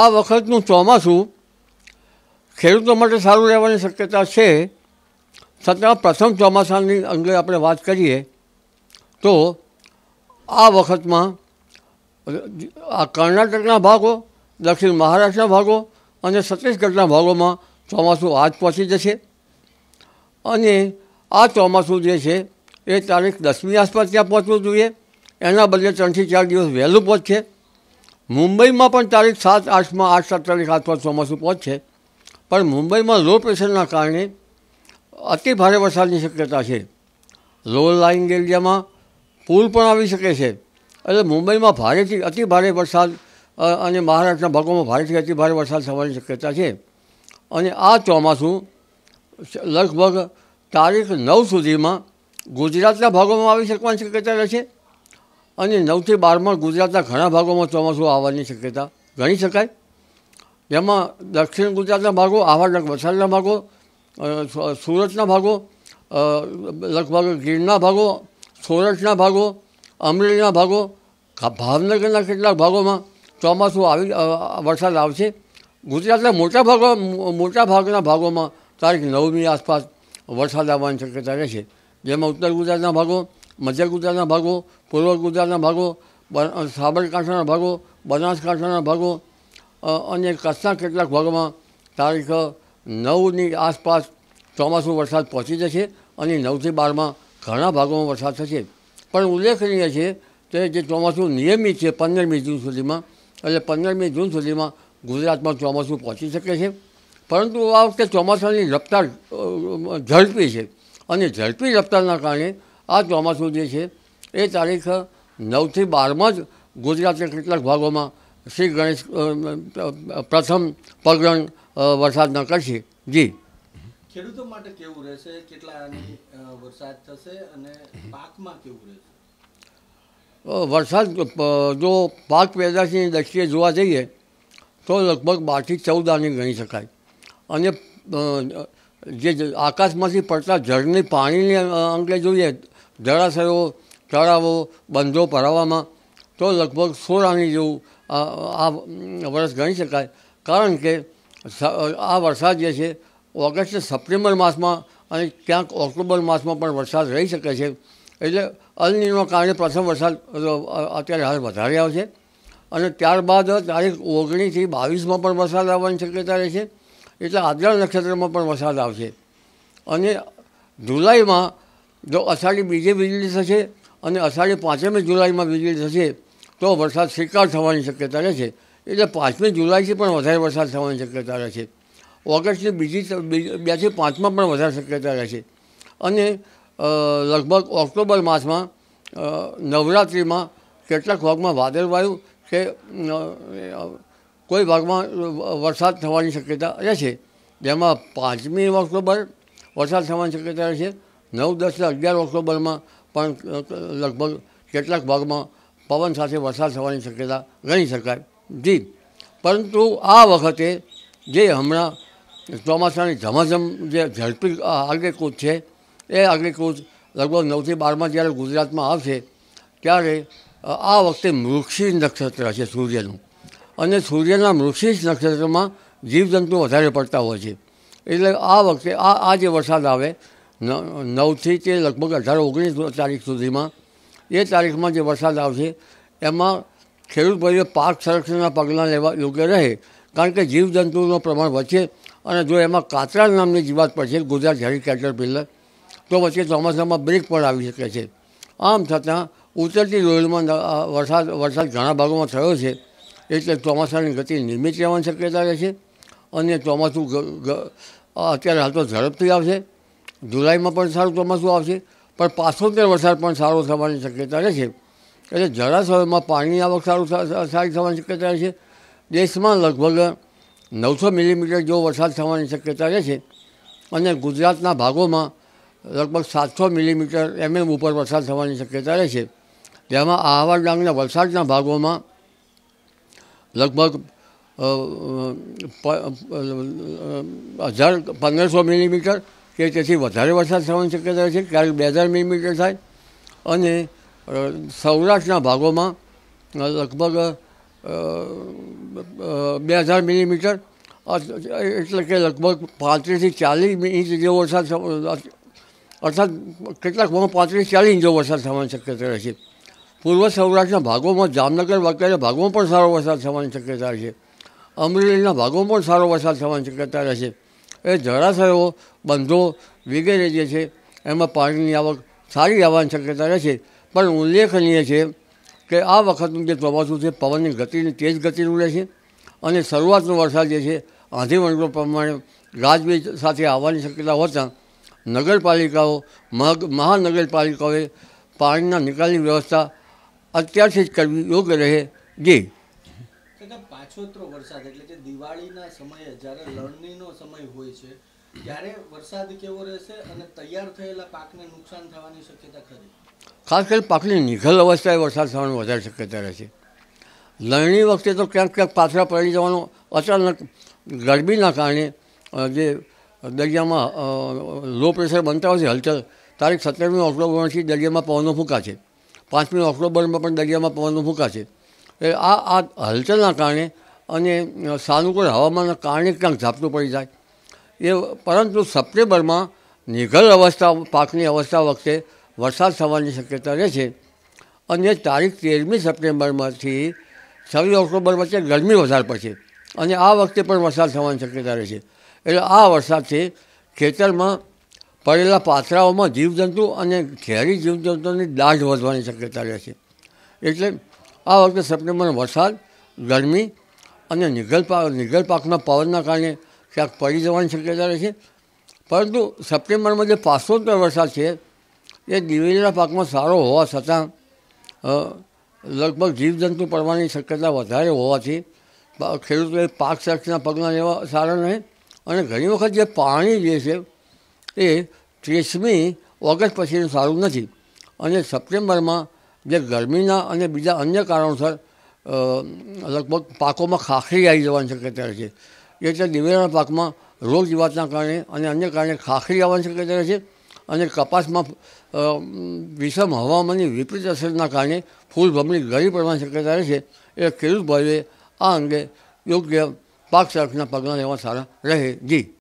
આ વખતનું ચોમાસું ખેડૂતો માટે સારું રહેવાની શક્યતા છે છતાં પ્રથમ ચોમાસાની અંગે આપણે વાત કરીએ તો આ વખતમાં આ કર્ણાટકના ભાગો દક્ષિણ મહારાષ્ટ્રના ભાગો અને છત્તીસગઢના ભાગોમાં ચોમાસું આજ પહોંચી જશે અને આ ચોમાસું જે છે એ તારીખ દસમી આસપાસ ત્યાં પહોંચવું જોઈએ એના બદલે ત્રણથી ચાર દિવસ વહેલું પહોંચશે મુંબઈમાં પણ તારીખ સાત આઠમાં આઠ સાત તારીખ આઠમાં ચોમાસું પહોંચશે પણ મુંબઈમાં લો પ્રેશરના કારણે અતિ ભારે વરસાદની શક્યતા છે લો લાઇંગ એરિયામાં પૂર પણ આવી શકે છે એટલે મુંબઈમાં ભારેથી અતિ ભારે વરસાદ અને મહારાષ્ટ્રના ભાગોમાં ભારેથી અતિ ભારે વરસાદ થવાની શક્યતા છે અને આ ચોમાસું લગભગ તારીખ નવ સુધીમાં ગુજરાતના ભાગોમાં આવી શકવાની શક્યતા રહેશે અને નવથી બારમાં ગુજરાતના ઘણા ભાગોમાં ચોમાસું આવવાની શક્યતા ગણી શકાય જેમાં દક્ષિણ ગુજરાતના ભાગો આવા વલસાડના ભાગો સુરતના ભાગો લગભગ ગીરના ભાગો સોરઠના ભાગો અમરેલીના ભાગો ભાવનગરના કેટલાક ભાગોમાં ચોમાસું આવી વરસાદ આવશે ગુજરાતના મોટા ભાગો મોટા ભાગના ભાગોમાં તારીખ નવમી આસપાસ વરસાદ આવવાની શક્યતા રહેશે જેમાં ઉત્તર ગુજરાતના ભાગો મધ્ય ગુજરાતના ભાગો પૂર્વ ગુજરાતના ભાગો સાબરકાંઠાના ભાગો બનાસકાંઠાના ભાગો અને કચ્છના કેટલાક ભાગોમાં તારીખ નવની આસપાસ ચોમાસું વરસાદ પહોંચી જશે અને નવથી બારમાં ઘણા ભાગોમાં વરસાદ થશે પણ ઉલ્લેખનીય છે કે જે ચોમાસું નિયમિત છે પંદરમી જૂન સુધીમાં એટલે પંદરમી જૂન સુધીમાં ગુજરાતમાં ચોમાસું પહોંચી શકે છે પરંતુ આ વખતે ચોમાસાની રફતાર ઝડપી છે અને ઝડપી રફતારના કારણે આ ચોમાસું જે છે એ તારીખ નવથી બારમાં જ ગુજરાતના કેટલાક ભાગોમાં શ્રી ગણેશ પ્રથમ પગરણ વરસાદના કરશે જી ખેડૂતો માટે કેવું રહેશે કેટલા વરસાદ થશે અને પાકમાં કેવું રહેશે વરસાદ જો પાક પેદાશની દ્રષ્ટિએ જોવા જઈએ તો લગભગ બારથી ચૌદ આને ગણી શકાય અને જે આકાશમાંથી પડતા જળની પાણીની અંગે જોઈએ જળાશયો તળાવો બંધો ભરાવામાં તો લગભગ સોરાણી જેવું આ વર્ષ ગણી શકાય કારણ કે આ વરસાદ જે છે ઓગસ્ટ સપ્ટેમ્બર માસમાં અને ક્યાંક ઓક્ટોબર માસમાં પણ વરસાદ રહી શકે છે એટલે અલનીના કારણે પ્રથમ વરસાદ અત્યારે હાલ વધારે આવશે અને ત્યારબાદ તારીખ ઓગણીસથી બાવીસમાં પણ વરસાદ આવવાની શક્યતા રહે છે એટલે આદ્રા નક્ષત્રમાં પણ વરસાદ આવશે અને જુલાઈમાં જો અષાઢી બીજે વીજળી થશે અને અષાઢી પાંચમી જુલાઈમાં વીજળી થશે તો વરસાદ શિકાર થવાની શક્યતા રહે છે એટલે પાંચમી જુલાઈથી પણ વધારે વરસાદ થવાની શક્યતા રહે છે ઓગસ્ટની બીજી બેથી પાંચમાં પણ વધારે શક્યતા રહે છે અને લગભગ ઓક્ટોબર માસમાં નવરાત્રિમાં કેટલાક ભાગમાં વાદળવાયુ કે કોઈ ભાગમાં વરસાદ થવાની શક્યતા રહે છે જેમાં પાંચમી ઓક્ટોબર વરસાદ થવાની શક્યતા રહે છે નવ દસ અગિયાર ઓક્ટોબરમાં પણ લગભગ કેટલાક ભાગમાં પવન સાથે વરસાદ થવાની શક્યતા ગણી શકાય જી પરંતુ આ વખતે જે હમણાં ચોમાસાની ધમાધમ જે ઝડપી આગેકૂચ છે એ આગેકૂચ લગભગ નવથી બારમાં જ્યારે ગુજરાતમાં આવશે ત્યારે આ વખતે મૃક્ષી નક્ષત્ર છે સૂર્યનું અને સૂર્યના મૃક્ષી નક્ષત્રમાં જીવજંતુ વધારે પડતા હોય છે એટલે આ વખતે આ આ જે વરસાદ આવે નવથી કે લગભગ અઢાર ઓગણીસ તારીખ સુધીમાં એ તારીખમાં જે વરસાદ આવશે એમાં ખેડૂત ભાઈઓ પાક સંરક્ષણના પગલાં લેવા યોગ્ય રહે કારણ કે જીવજંતુઓનું પ્રમાણ વધશે અને જો એમાં કાતરા નામની જીવાત પડશે ગુજરાત ઝેરી કેટરપિલર તો વચ્ચે ચોમાસામાં બ્રેક પણ આવી શકે છે આમ છતાં ઉત્તરથી રોયલમાં વરસાદ વરસાદ ઘણા ભાગોમાં થયો છે એટલે ચોમાસાની ગતિ નિયમિત રહેવાની શક્યતા રહે છે અને ચોમાસું અત્યારે હાલ તો ઝડપથી આવશે જુલાઈમાં પણ સારું ચોમાસું આવશે પણ પાછોતેર વરસાદ પણ સારો થવાની શક્યતા રહેશે એટલે જળાશયોમાં પાણીની આવક સારું સારી થવાની શક્યતા રહેશે દેશમાં લગભગ નવસો મિલીમીટર જેવો વરસાદ થવાની શક્યતા રહેશે અને ગુજરાતના ભાગોમાં લગભગ સાતસો મિલીમીટર એમએમ ઉપર વરસાદ થવાની શક્યતા રહેશે જેમાં આહવા ડાંગના વલસાડના ભાગોમાં લગભગ હજાર પંદરસો મિલીમીટર કે તેથી વધારે વરસાદ થવાની શક્યતા છે ક્યારેક બે હજાર મિલીમીટર થાય અને સૌરાષ્ટ્રના ભાગોમાં લગભગ બે હજાર મિલીમીટર એટલે કે લગભગ પાંત્રીસથી ચાલીસ ઇંચ જેવો વરસાદ અર્થાત કેટલાક ભાગમાં પાંત્રીસ ચાલીસ ઇંચો વરસાદ થવાની શક્યતા રહે છે પૂર્વ સૌરાષ્ટ્રના ભાગોમાં જામનગર વગેરે ભાગોમાં પણ સારો વરસાદ થવાની શક્યતા રહે છે અમરેલીના ભાગોમાં પણ સારો વરસાદ થવાની શક્યતા રહે છે એ જળાશયો બંધો વગેરે જે છે એમાં પાણીની આવક સારી આવવાની શક્યતા રહે છે પણ ઉલ્લેખનીય છે કે આ વખતનું જે ચોમાસું છે પવનની ગતિની તેજ ગતિનું રહેશે અને શરૂઆતનો વરસાદ જે છે આંધીવંડો પ્રમાણે ગાજવીજ સાથે આવવાની શક્યતા હોતા નગરપાલિકાઓ મહાનગરપાલિકાઓએ પાણીના નિકાલની વ્યવસ્થા અત્યારથી જ કરવી યોગ્ય રહે જે એકદમ પાછોતરો વરસાદ એટલે કે દિવાળીના સમયે જ્યારે લણણીનો સમય હોય છે ત્યારે વરસાદ કેવો રહેશે અને તૈયાર થયેલા પાકને નુકસાન થવાની શક્યતા ખરી ખાસ કરી પાકની નિઘલ અવસ્થાએ વરસાદ થવાનું વધારે શક્યતા રહેશે લણણી વખતે તો ક્યાંક ક્યાંક પાછળ પડી જવાનો અચાનક ગરમીના કારણે જે દરિયામાં લો પ્રેશર બનતા હોય છે હલચલ તારીખ સત્તરમી ઓક્ટોબરથી દરિયામાં પવનો છે પાંચમી ઓક્ટોબરમાં પણ દરિયામાં પવનો છે એ આ આ હલચલના કારણે અને સાનુકૂળ હવામાનના કારણે ક્યાંક ઝાપટું પડી જાય એ પરંતુ સપ્ટેમ્બરમાં નિઘલ અવસ્થા પાકની અવસ્થા વખતે વરસાદ થવાની શક્યતા રહે છે અને તારીખ તેરમી સપ્ટેમ્બરમાંથી છવ્વીસ ઓક્ટોબર વચ્ચે ગરમી વધારે પડશે અને આ વખતે પણ વરસાદ થવાની શક્યતા રહે છે એટલે આ વરસાદથી ખેતરમાં પડેલા પાથરાઓમાં જીવજંતુ અને ઘેરી જીવજંતુની દાઢ વધવાની શક્યતા રહે છે એટલે આ વખતે સપ્ટેમ્બરમાં વરસાદ ગરમી અને નિગલ પાક નિગલ પાકના પવનના કારણે ક્યાંક પડી જવાની શક્યતા રહે છે પરંતુ સપ્ટેમ્બરમાં જે પાસોતર વરસાદ છે એ દિવેલીના પાકમાં સારો હોવા છતાં લગભગ જીવજંતુ પડવાની શક્યતા વધારે હોવાથી ખેડૂતોએ પાક સરક્ષના પગલાં લેવા સારા રહે અને ઘણી વખત જે પાણી જે છે એ ત્રીસમી ઓગસ્ટ પછીનું સારું નથી અને સપ્ટેમ્બરમાં જે ગરમીના અને બીજા અન્ય કારણોસર લગભગ પાકોમાં ખાખરી આવી જવાની શક્યતા રહે છે એટલે દિવેલાના પાકમાં રોગ જીવાતના કારણે અને અન્ય કારણે ખાખરી આવવાની શક્યતા રહે છે અને કપાસમાં વિષમ હવામાનની વિપરીત અસરના કારણે ફૂલ ભમણી ગળી પડવાની શક્યતા રહે છે એ ખેડૂત ભાઈઓએ આ અંગે યોગ્ય પાક સંરક્ષણના પગલાં લેવા સારા રહે જી